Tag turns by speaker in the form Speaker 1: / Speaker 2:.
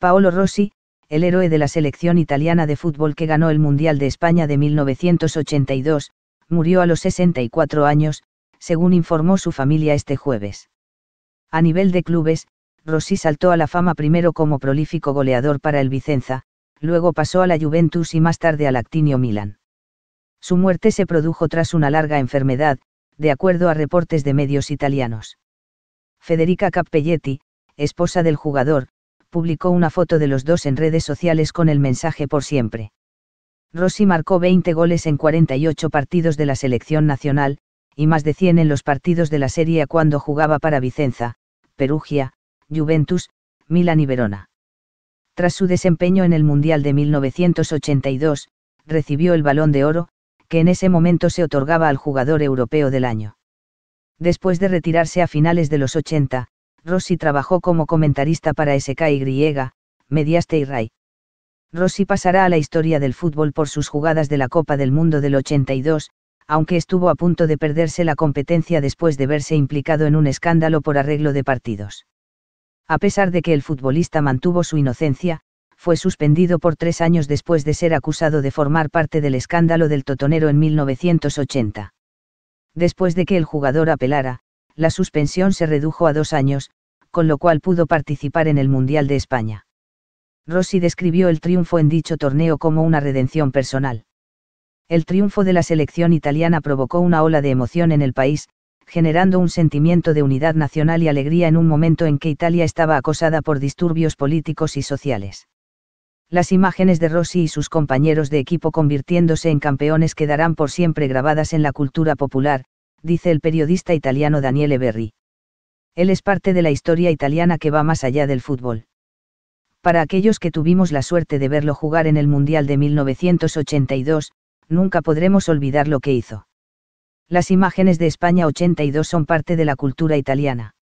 Speaker 1: Paolo Rossi, el héroe de la selección italiana de fútbol que ganó el Mundial de España de 1982, murió a los 64 años, según informó su familia este jueves. A nivel de clubes, Rossi saltó a la fama primero como prolífico goleador para el Vicenza, luego pasó a la Juventus y más tarde al Actinio Milan. Su muerte se produjo tras una larga enfermedad, de acuerdo a reportes de medios italianos. Federica Cappelletti, esposa del jugador, publicó una foto de los dos en redes sociales con el mensaje por siempre. Rossi marcó 20 goles en 48 partidos de la selección nacional, y más de 100 en los partidos de la Serie A cuando jugaba para Vicenza, Perugia, Juventus, Milan y Verona. Tras su desempeño en el Mundial de 1982, recibió el Balón de Oro, que en ese momento se otorgaba al jugador europeo del año. Después de retirarse a finales de los 80, Rossi trabajó como comentarista para SKY, Mediaste y Rai. Rossi pasará a la historia del fútbol por sus jugadas de la Copa del Mundo del 82, aunque estuvo a punto de perderse la competencia después de verse implicado en un escándalo por arreglo de partidos. A pesar de que el futbolista mantuvo su inocencia, fue suspendido por tres años después de ser acusado de formar parte del escándalo del Totonero en 1980. Después de que el jugador apelara, la suspensión se redujo a dos años, con lo cual pudo participar en el Mundial de España. Rossi describió el triunfo en dicho torneo como una redención personal. El triunfo de la selección italiana provocó una ola de emoción en el país, generando un sentimiento de unidad nacional y alegría en un momento en que Italia estaba acosada por disturbios políticos y sociales. Las imágenes de Rossi y sus compañeros de equipo convirtiéndose en campeones quedarán por siempre grabadas en la cultura popular, dice el periodista italiano Daniele Berri. Él es parte de la historia italiana que va más allá del fútbol. Para aquellos que tuvimos la suerte de verlo jugar en el Mundial de 1982, nunca podremos olvidar lo que hizo. Las imágenes de España 82 son parte de la cultura italiana.